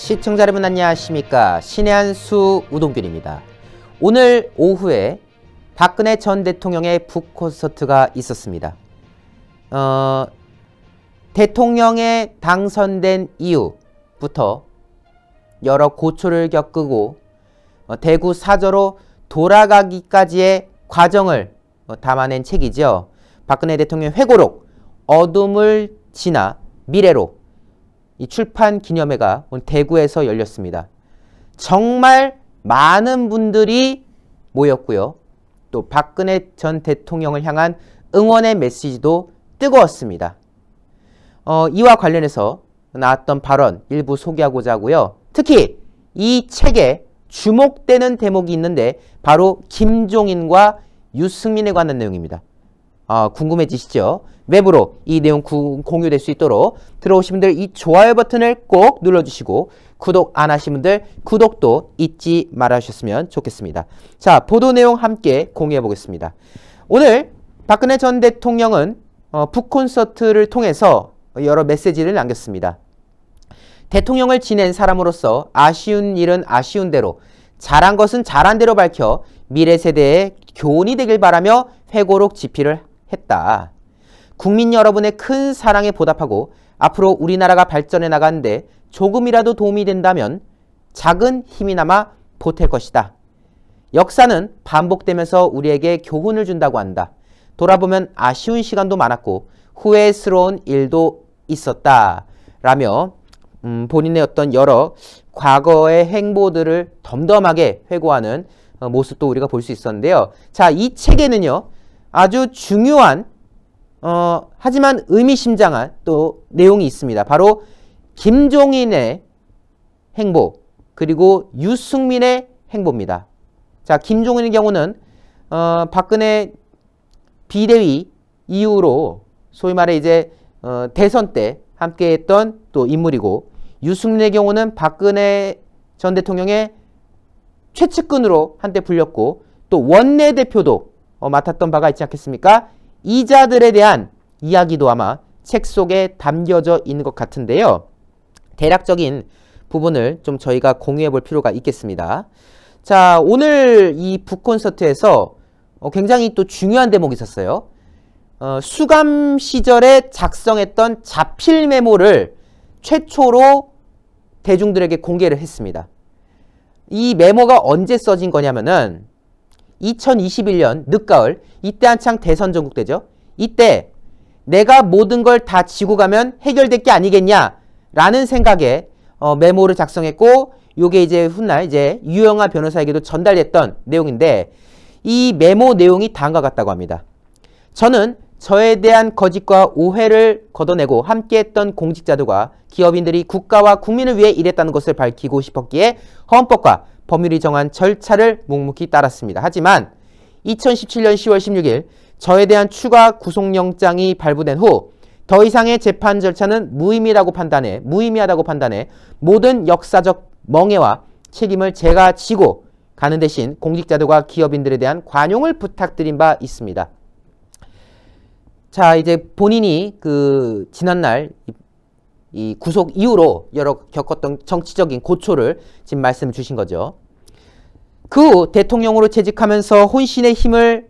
시청자 여러분 안녕하십니까 신의 한수 우동균입니다 오늘 오후에 박근혜 전 대통령의 북콘서트가 있었습니다 어, 대통령에 당선된 이후부터 여러 고초를 겪고 어, 대구 사저로 돌아가기까지의 과정을 어, 담아낸 책이죠 박근혜 대통령 회고록 어둠을 지나 미래로 이 출판 기념회가 오늘 대구에서 열렸습니다. 정말 많은 분들이 모였고요. 또 박근혜 전 대통령을 향한 응원의 메시지도 뜨거웠습니다. 어, 이와 관련해서 나왔던 발언 일부 소개하고자 하고요. 특히 이 책에 주목되는 대목이 있는데 바로 김종인과 유승민에 관한 내용입니다. 어, 궁금해지시죠? 웹으로 이 내용 구, 공유될 수 있도록 들어오신 분들 이 좋아요 버튼을 꼭 눌러주시고 구독 안 하신 분들 구독도 잊지 말아주셨으면 좋겠습니다. 자, 보도 내용 함께 공유해 보겠습니다. 오늘 박근혜 전 대통령은 어, 북콘서트를 통해서 여러 메시지를 남겼습니다. 대통령을 지낸 사람으로서 아쉬운 일은 아쉬운 대로 잘한 것은 잘한 대로 밝혀 미래 세대의 교훈이 되길 바라며 회고록 집필을 했다. 국민 여러분의 큰 사랑에 보답하고 앞으로 우리나라가 발전해 나가는데 조금이라도 도움이 된다면 작은 힘이나마 보탤 것이다. 역사는 반복되면서 우리에게 교훈을 준다고 한다. 돌아보면 아쉬운 시간도 많았고 후회스러운 일도 있었다. 라며 음, 본인의 어떤 여러 과거의 행보들을 덤덤하게 회고하는 어, 모습도 우리가 볼 수 있었는데요. 자, 이 책에는요. 아주 중요한 어, 하지만 의미심장한 또 내용이 있습니다. 바로 김종인의 행보 그리고 유승민의 행보입니다. 자 김종인의 경우는 어, 박근혜 비대위 이후로 소위 말해 이제 어, 대선 때 함께했던 또 인물이고 유승민의 경우는 박근혜 전 대통령의 최측근으로 한때 불렸고 또 원내대표도 어, 맡았던 바가 있지 않겠습니까? 이자들에 대한 이야기도 아마 책 속에 담겨져 있는 것 같은데요. 대략적인 부분을 좀 저희가 공유해 볼 필요가 있겠습니다. 자, 오늘 이 북콘서트에서 어, 굉장히 또 중요한 대목이 있었어요. 어, 수감 시절에 작성했던 자필 메모를 최초로 대중들에게 공개를 했습니다. 이 메모가 언제 써진 거냐면은 2021년 늦가을 이때 한창 대선 전국대죠. 이때 내가 모든 걸 다 지고 가면 해결될 게 아니겠냐라는 생각에 어, 메모를 작성했고 요게 이제 훗날 이제 유영아 변호사에게도 전달됐던 내용인데 이 메모 내용이 다음과 같다고 합니다. 저는 저에 대한 거짓과 오해를 걷어내고 함께했던 공직자들과 기업인들이 국가와 국민을 위해 일했다는 것을 밝히고 싶었기에 헌법과 법률이 정한 절차를 묵묵히 따랐습니다. 하지만 2017년 10월 16일 저에 대한 추가 구속영장이 발부된 후 더 이상의 재판 절차는 무의미라고 판단해 무의미하다고 판단해 모든 역사적 멍해와 책임을 제가 지고 가는 대신 공직자들과 기업인들에 대한 관용을 부탁드린 바 있습니다. 자 이제 본인이 그 지난날 이 구속 이후로 여러 겪었던 정치적인 고초를 지금 말씀 주신 거죠. 그 후 대통령으로 재직하면서 혼신의 힘을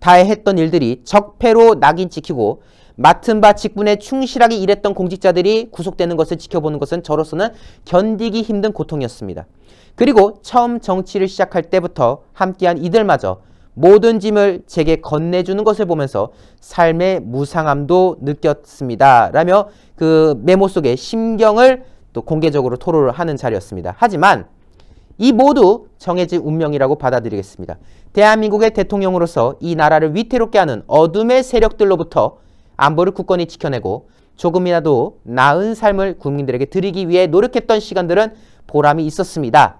다해 했던 일들이 적폐로 낙인 찍히고 맡은 바 직분에 충실하게 일했던 공직자들이 구속되는 것을 지켜보는 것은 저로서는 견디기 힘든 고통이었습니다. 그리고 처음 정치를 시작할 때부터 함께한 이들마저 모든 짐을 제게 건네주는 것을 보면서 삶의 무상함도 느꼈습니다. 라며 그 메모 속에 심경을 또 공개적으로 토로를 하는 자리였습니다. 하지만 이 모두 정해진 운명이라고 받아들이겠습니다. 대한민국의 대통령으로서 이 나라를 위태롭게 하는 어둠의 세력들로부터 안보를 굳건히 지켜내고 조금이라도 나은 삶을 국민들에게 드리기 위해 노력했던 시간들은 보람이 있었습니다.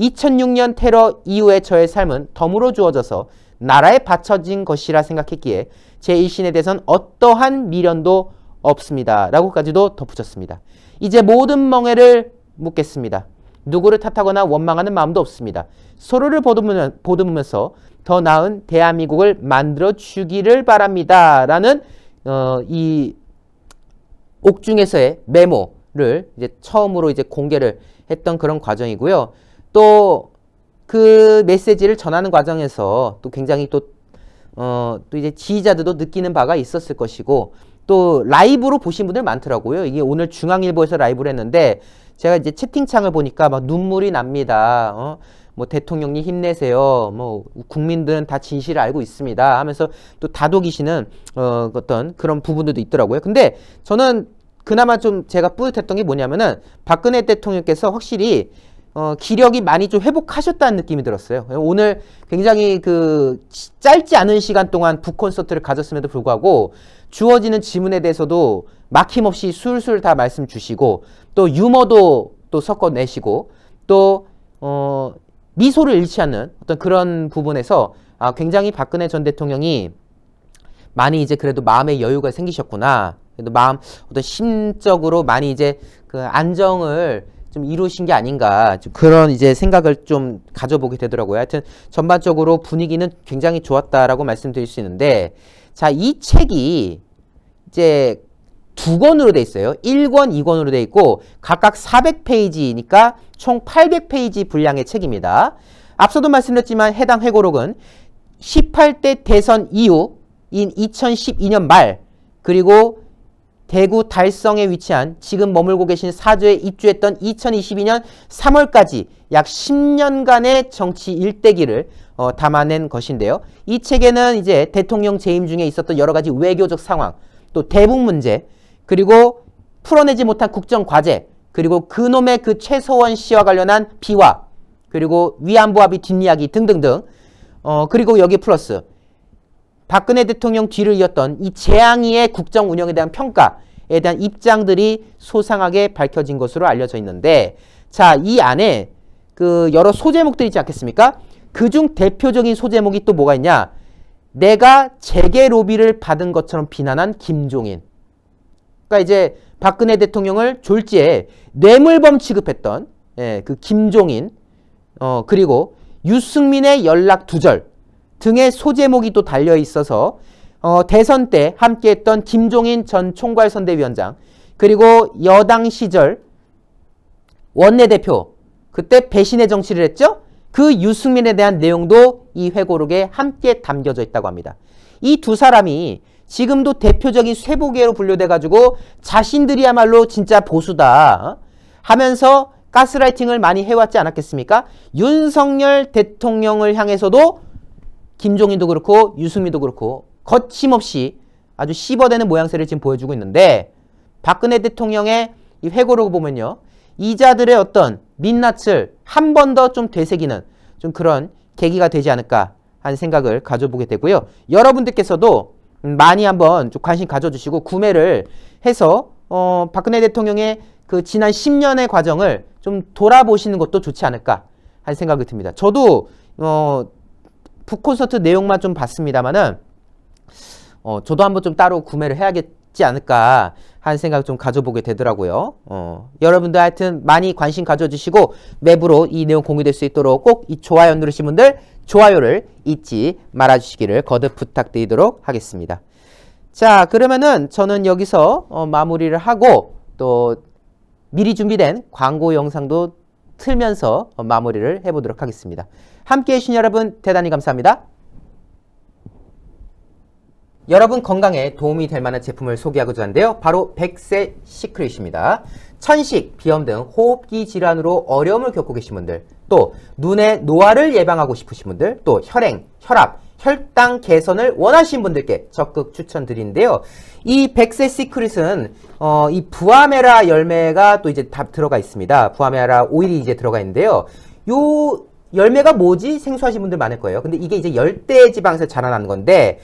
2006년 테러 이후에 저의 삶은 덤으로 주어져서 나라에 바쳐진 것이라 생각했기에 제1신에 대해선 어떠한 미련도 없습니다. 라고까지도 덧붙였습니다. 이제 모든 멍해를 묻겠습니다. 누구를 탓하거나 원망하는 마음도 없습니다. 서로를 보듬으면서 더 나은 대한민국을 만들어 주기를 바랍니다. 라는 어, 이 옥중에서의 메모를 이제 처음으로 이제 공개를 했던 그런 과정이고요. 또그 메시지를 전하는 과정에서 또 굉장히 또, 어, 또 이제 지휘자들도 느끼는 바가 있었을 것이고 또 라이브로 보신 분들 많더라고요. 이게 오늘 중앙일보에서 라이브를 했는데 제가 이제 채팅창을 보니까 막 눈물이 납니다. 어? 뭐 대통령님 힘내세요. 뭐 국민들은 다 진실을 알고 있습니다. 하면서 또 다독이시는 어 어떤 그런 부분들도 있더라고요. 근데 저는 그나마 좀 제가 뿌듯했던 게 뭐냐면은 박근혜 대통령께서 확실히 어, 기력이 많이 좀 회복하셨다는 느낌이 들었어요. 오늘 굉장히 그 짧지 않은 시간 동안 북 콘서트를 가졌음에도 불구하고 주어지는 지문에 대해서도 막힘없이 술술 다 말씀 주시고 또 유머도 또 섞어내시고 또 어, 미소를 잃지 않는 어떤 그런 부분에서 아, 굉장히 박근혜 전 대통령이 많이 이제 그래도 마음의 여유가 생기셨구나. 그래도 마음 어떤 심적으로 많이 이제 그 안정을 좀 이루신 게 아닌가 그런 이제 생각을 좀 가져보게 되더라고요. 하여튼 전반적으로 분위기는 굉장히 좋았다라고 말씀드릴 수 있는데 자, 이 책이 이제 두 권으로 돼 있어요. 1권, 2권으로 돼 있고 각각 400페이지니까 총 800페이지 분량의 책입니다. 앞서도 말씀드렸지만 해당 회고록은 18대 대선 이후인 2012년 말 그리고 대구 달성에 위치한 지금 머물고 계신 사주에 입주했던 2022년 3월까지 약 10년간의 정치 일대기를 어, 담아낸 것인데요. 이 책에는 이제 대통령 재임 중에 있었던 여러 가지 외교적 상황, 또 대북 문제, 그리고 풀어내지 못한 국정 과제, 그리고 그놈의 그 최소원 씨와 관련한 비화, 그리고 위안부 합의 뒷이야기 등등등, 어, 그리고 여기 플러스 박근혜 대통령 뒤를 이었던 이재앙의 국정 운영에 대한 평가에 대한 입장들이 소상하게 밝혀진 것으로 알려져 있는데 자, 이 안에 그 여러 소제목들이 있지 않겠습니까? 그 중 대표적인 소제목이 또 뭐가 있냐? 내가 재계 로비를 받은 것처럼 비난한 김종인. 그러니까 이제 박근혜 대통령을 졸지에 뇌물범 취급했던 예, 그 김종인 어 그리고 유승민의 연락 두절 등의 소제목이 또 달려 있어서 어, 대선 때 함께했던 김종인 전 총괄선대위원장 그리고 여당 시절 원내대표 그때 배신의 정치를 했죠. 그 유승민에 대한 내용도 이 회고록에 함께 담겨져 있다고 합니다. 이 두 사람이 지금도 대표적인 쇠보개로 분류돼가지고 자신들이야말로 진짜 보수다 하면서 가스라이팅을 많이 해왔지 않았겠습니까? 윤석열 대통령을 향해서도 김종인도 그렇고 유승민도 그렇고 거침없이 아주 씹어대는 모양새를 지금 보여주고 있는데 박근혜 대통령의 이 회고록을 보면요. 이자들의 어떤 민낯을 한 번 더 좀 되새기는 좀 그런 계기가 되지 않을까 하는 생각을 가져보게 되고요. 여러분들께서도 많이 한번 좀 관심 가져주시고 구매를 해서 어, 박근혜 대통령의 그 지난 10년의 과정을 좀 돌아보시는 것도 좋지 않을까 하는 생각이 듭니다. 저도 어, 북콘서트 내용만 좀 봤습니다만은 어, 저도 한번 좀 따로 구매를 해야겠지 않을까 하는 생각 좀 가져보게 되더라고요. 어, 여러분들 하여튼 많이 관심 가져주시고 맵으로이 내용 공유될 수 있도록 꼭 이 좋아요 누르신 분들 좋아요를 잊지 말아주시기를 거듭 부탁드리도록 하겠습니다. 자 그러면은 저는 여기서 어, 마무리를 하고 또 미리 준비된 광고 영상도 틀면서 마무리를 해보도록 하겠습니다. 함께해 주신 여러분 대단히 감사합니다. 여러분 건강에 도움이 될 만한 제품을 소개하고자 하는데요. 바로 백세 시크릿입니다. 천식, 비염 등 호흡기 질환으로 어려움을 겪고 계신 분들, 또 눈의 노화를 예방하고 싶으신 분들, 또 혈행, 혈압, 혈당 개선을 원하신 분들께 적극 추천드리는데요. 이 백세 시크릿은 어, 이 부아메라 열매가 또 이제 다 들어가 있습니다. 부아메라 오일이 이제 들어가 있는데요. 요 열매가 뭐지? 생소하신 분들 많을 거예요. 근데 이게 이제 열대 지방에서 자라나는 건데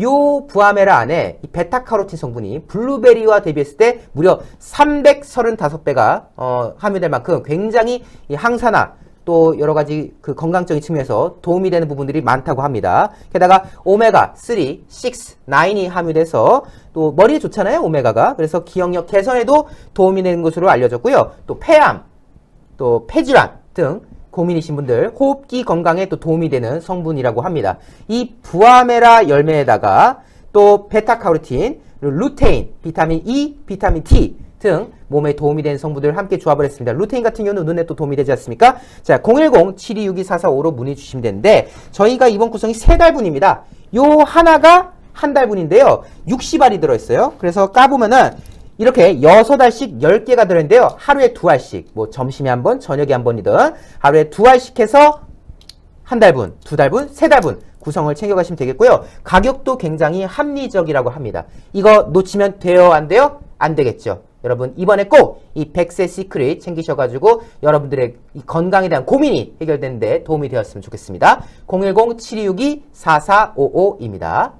요 부아메라 안에 베타카로틴 성분이 블루베리와 대비했을 때 무려 335배가 어, 함유될 만큼 굉장히 항산화 또 여러 가지 그 건강적인 측면에서 도움이 되는 부분들이 많다고 합니다. 게다가 오메가 3, 6, 9이 함유돼서 또 머리에 좋잖아요, 오메가가. 그래서 기억력 개선에도 도움이 되는 것으로 알려졌고요. 또 폐암, 또 폐질환 등 고민이신 분들 호흡기 건강에 또 도움이 되는 성분이라고 합니다. 이 부아메라 열매에다가 또 베타카로틴, 루테인, 비타민 E, 비타민 T 등 몸에 도움이 되는 성분들을 함께 조합을 했습니다. 루테인 같은 경우는 눈에 또 도움이 되지 않습니까? 자, 010-7262-445로 문의 주시면 되는데 저희가 이번 구성이 세 달분입니다. 요 하나가 한 달분인데요. 60알이 들어있어요. 그래서 까보면은 이렇게 6 알씩 1 0개가 들었는데요. 하루에 2 알씩, 뭐 점심에 한 번, 저녁에 한 번이든 하루에 2 알씩 해서 한 달분, 두 달분, 세 달분 구성을 챙겨가시면 되겠고요. 가격도 굉장히 합리적이라고 합니다. 이거 놓치면 돼요? 안 돼요? 안 되겠죠. 여러분 이번에 꼭 이 백세 시크릿 챙기셔가지고 여러분들의 건강에 대한 고민이 해결되는 데 도움이 되었으면 좋겠습니다. 010-726-4455입니다. 2